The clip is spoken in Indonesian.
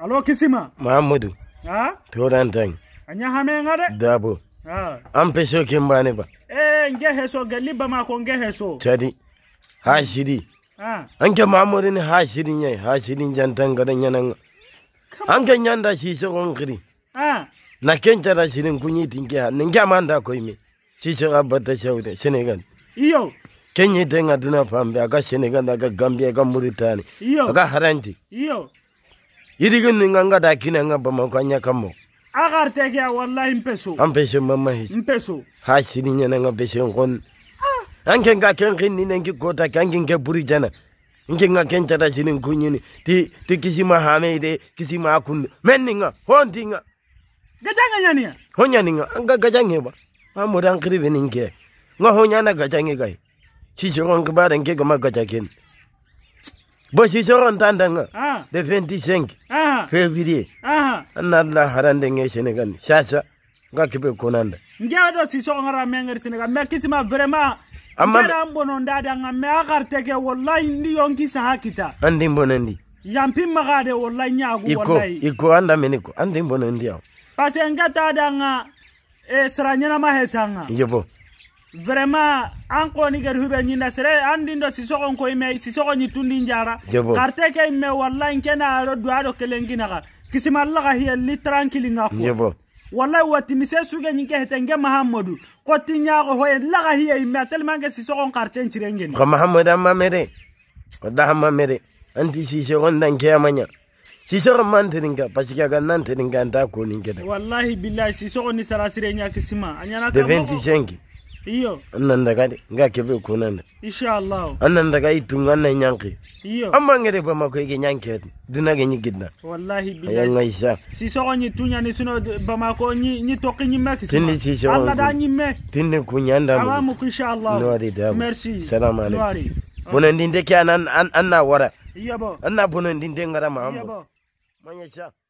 alo kisima mahamudu ha turan tan anya hame ngade dabo ha an fe so kin bani ba eh nge heso galli ba ma ko nge heso tadi ha an ke mahamudu ni ha shidin yai ha shidin jantan gadan yanan an ke nyanda shi so kon kiri ha na ken tara shidin kunyi tinke ha ninge manda ko imi shi so abata shaude senegal iyo kenyi denga duna fambe aga senegal aga gambia aga mauritania aga haranti iyo yidigin ni nganga da kina nga ba makwanya kamo agar tege ya wallahi mpeso ampeso mama hi mpeso ha sini nyana nga beso ngon ah. anke nga ken kin ni nangi kota kangin ke buri jana nge nga ken tata sini ni ti ti kisi ma hame kisi ma kun men ni nga hondi nga gajanga nyani ya honya ni nga anga gajanga ba amuran kiri ni nge nga honya na gajanga gai ci joron ke ba nge ga ma ken bo ci joron tandanga de 25 fevrier analla harande nge senegal sasa nga kebe konanda so ngara mengeri senegal mais kisima vraiment amma bono ndada nga me akarte ke wallahi ndi yonki sa kita andi mbonendi yampi magade wallahi nyagu wallahi iko Iko, anda meniko andi mbonendi yaw parce ngata nga e sranyana mahetanga yebo Vrema, anko ni gar hube ya nyina sere andindo sisoko ko ime sisoko ni tundi njara karte ke ime ro duado kisima allah hiya li tranquili ngako jebo wati mise suge nyinke hetenge mahamadu ko tinya hoye la hiya ime tellement ke sisoko nchire nchirengeni kwa mahamadu amma mere da amma mere anti sisoko ndan kiyamanya sisoro man tininga wallahi billahi sisoko ni sarasire kisima anyana ka iyo Ananda ka de nga kebe ko nan insha Allah annan daga itun annan yanki iyo amma ngere ba ma ko yake duna ga nyigidna wallahi billahi ayan aisha si so ko nyitunya ni suno ba ma ko ni toki ni mek tinni ci so Allah da ni me tinni mu insha Allah no de da merci salam alaikum bunan din de kyanan an anna wara iya bo anna bunan ndinde de ngara ma amma iya manya sha